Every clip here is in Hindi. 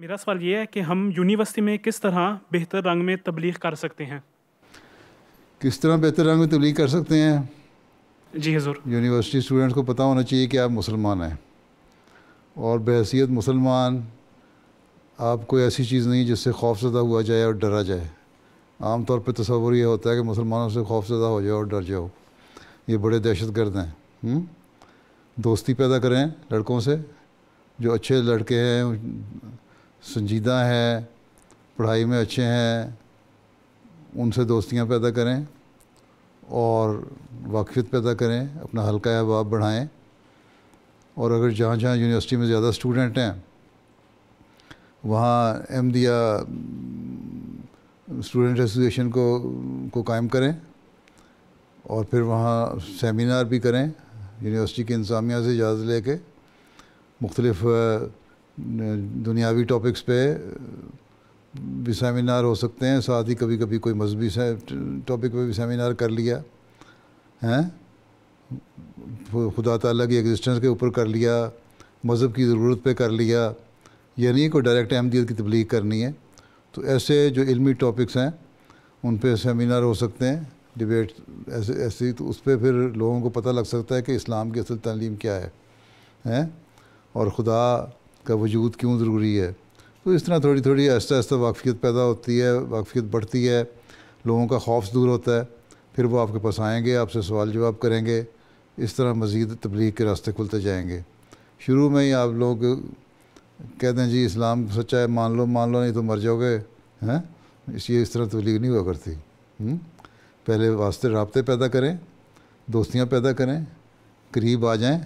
मेरा सवाल ये है कि हम यूनिवर्सिटी में किस तरह बेहतर रंग में तबलीग कर सकते हैं किस तरह बेहतर रंग में तबलीग कर सकते हैं जी हजूर यूनिवर्सिटी स्टूडेंट्स को पता होना चाहिए कि आप मुसलमान हैं और बहसीत मुसलमान आप कोई ऐसी चीज़ नहीं जिससे खौफजदा हुआ जाए और डरा जाए आम तौर पर तस्वुर यह होता है कि मुसलमानों से खौफजदा हो जाओ और डर जाओ ये बड़े दहशत गर्द हैं हुँ? दोस्ती पैदा करें लड़कों से जो अच्छे लड़के हैं संजीदा है पढ़ाई में अच्छे हैं उनसे दोस्तियां पैदा करें और वाकफियत पैदा करें अपना हल्का अहबाब बढ़ाएं और अगर जहाँ जहाँ यूनिवर्सिटी में ज़्यादा स्टूडेंट हैं वहाँ एम दिया स्टूडेंट एसोसिएशन को को कायम करें और फिर वहाँ सेमिनार भी करें यूनिवर्सिटी के इंतज़ामिया से इजाज़त लेके मुख्तलिफ़ दुनियावी टॉपिक्स पे भी सेमिनार हो सकते हैं साथ ही कभी कभी कोई मजहबी से टॉपिक पे भी सेमिनार कर लिया हैं खुदा ताला की एग्जिस्टेंस के ऊपर कर लिया मज़हब की ज़रूरत पे कर लिया या नहीं कोई डायरेक्ट अहमदियत की तबलीग करनी है तो ऐसे जो इलमी टॉपिक्स हैं उन पर सेमिनार हो सकते हैं डिबेट ऐसे ऐसी तो उस पर फिर लोगों को पता लग सकता है कि इस्लाम की असल तलीम क्या है हैं और खुदा का वजूद क्यों ज़रूरी है तो इस तरह थोड़ी थोड़ी आहिस्ता आहिस्ता वाकफियत पैदा होती है वाकफियत बढ़ती है लोगों का खौफ दूर होता है फिर वो आपके पास आएंगे आपसे सवाल जवाब करेंगे इस तरह मज़ीद तबलीग के रास्ते खुलते जाएंगे शुरू में ही आप लोग कहते हैं जी इस्लाम सच्चा है मान लो मान लो नहीं तो मर जाओगे हैं इसलिए इस तरह तबलीग नहीं हुआ करती हुँ? पहले वास्ते रबते पैदा करें दोस्तियाँ पैदा करें करीब आ जाएँ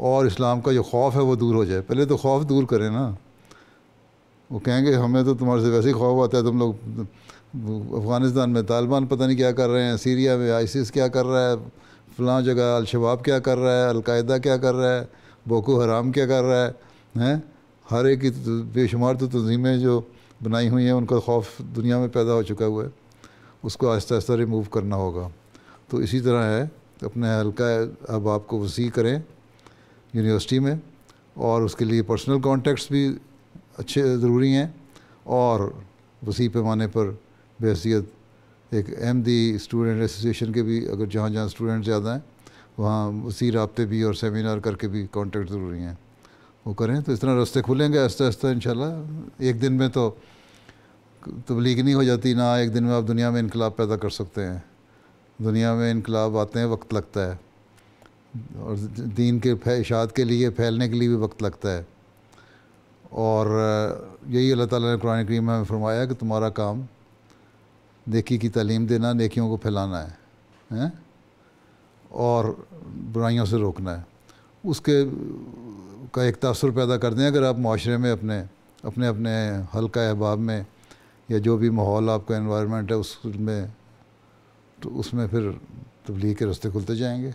और इस्लाम का जो खौफ है वो दूर हो जाए पहले तो खौफ दूर करें ना वो कहेंगे हमें तो तुम्हारे से वैसे ही खौफ आता है तुम लोग अफ़गानिस्तान में तालिबान पता नहीं क्या कर रहे हैं सीरिया में आइसिस क्या कर रहा है फलां जगह अलशबाब क्या कर रहा है अलकायदा क्या कर रहा है बोको हराम क्या कर रहा है हैं हर एक बेशुमार तो तंजीमें जो बनाई हुई हैं उनका खौफ दुनिया में पैदा हो चुका हुआ है उसको आहिस्ता आहिस्ता रिमूव करना होगा तो इसी तरह है अपने हल्का अब आपको वसी करें यूनिवर्सिटी में और उसके लिए पर्सनल कॉन्टैक्ट्स भी अच्छे ज़रूरी हैं और वसी पैमाने पर बहसीत एक एम दी स्टूडेंट एसोसिएशन के भी अगर जहाँ जहाँ स्टूडेंट ज़्यादा हैं वहाँ उसी रबते भी और सेमिनार करके भी कॉन्टेक्ट ज़रूरी हैं वो करें तो इस तरह रास्ते खुलेंगे आस्ते आस्ते इन एक दिन में तो तबलीग नहीं हो जाती ना एक दिन में आप दुनिया में इनकलाब पैदा कर सकते हैं दुनिया में इनकलाब आते हैं वक्त लगता है और दीन के इशात के लिए फैलने के लिए भी वक्त लगता है और यही अल्लाह ताला ने कुरान करीम में फरमाया कि तुम्हारा काम नेकी की तालीम देना नेकियों को फैलाना है हैं और बुराइयों से रोकना है उसके का एक तसर पैदा कर दें अगर आप माशरे में अपने अपने अपने हल्का अहबाब में या जो भी माहौल आपका इन्वामेंट है उसमें तो उसमें फिर तबलीग के रास्ते खुलते जाएंगे